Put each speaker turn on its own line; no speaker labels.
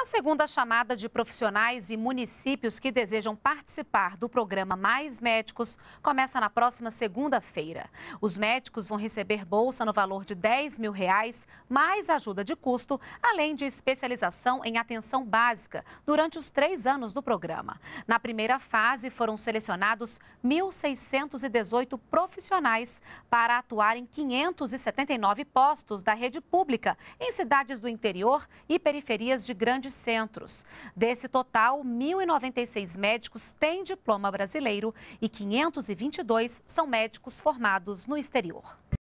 A segunda chamada de profissionais e municípios que desejam participar do programa Mais Médicos começa na próxima segunda-feira. Os médicos vão receber bolsa no valor de 10 mil reais, mais ajuda de custo, além de especialização em atenção básica durante os três anos do programa. Na primeira fase, foram selecionados 1.618 profissionais para atuar em 579 postos da rede pública em cidades do interior e periferias de grandes de centros. Desse total, 1.096 médicos têm diploma brasileiro e 522 são médicos formados no exterior.